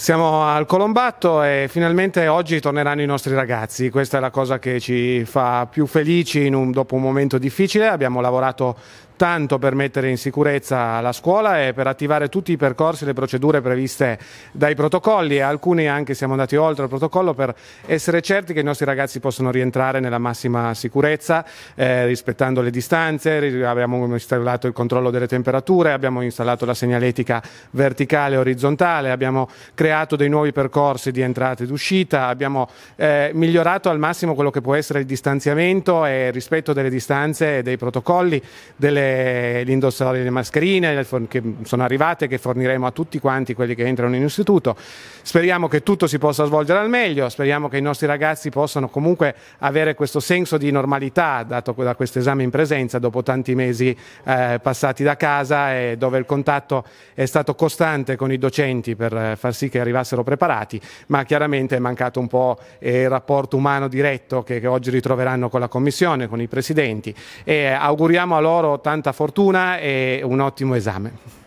Siamo al Colombatto e finalmente oggi torneranno i nostri ragazzi, questa è la cosa che ci fa più felici un, dopo un momento difficile, abbiamo lavorato tanto per mettere in sicurezza la scuola e per attivare tutti i percorsi e le procedure previste dai protocolli e alcuni anche siamo andati oltre il protocollo per essere certi che i nostri ragazzi possano rientrare nella massima sicurezza eh, rispettando le distanze, abbiamo installato il controllo delle temperature, abbiamo installato la segnaletica verticale e orizzontale, abbiamo creato creato dei nuovi percorsi di entrata ed uscita, abbiamo eh, migliorato al massimo quello che può essere il distanziamento e il rispetto delle distanze e dei protocolli, dell'indossare delle mascherine che sono arrivate, che forniremo a tutti quanti quelli che entrano in istituto. Speriamo che tutto si possa svolgere al meglio, speriamo che i nostri ragazzi possano comunque avere questo senso di normalità dato da questo esame in presenza dopo tanti mesi eh, passati da casa e dove il contatto è stato costante con i docenti per eh, far sì che arrivassero preparati, ma chiaramente è mancato un po' eh, il rapporto umano diretto che, che oggi ritroveranno con la Commissione, con i Presidenti. E eh, auguriamo a loro tanta fortuna e un ottimo esame.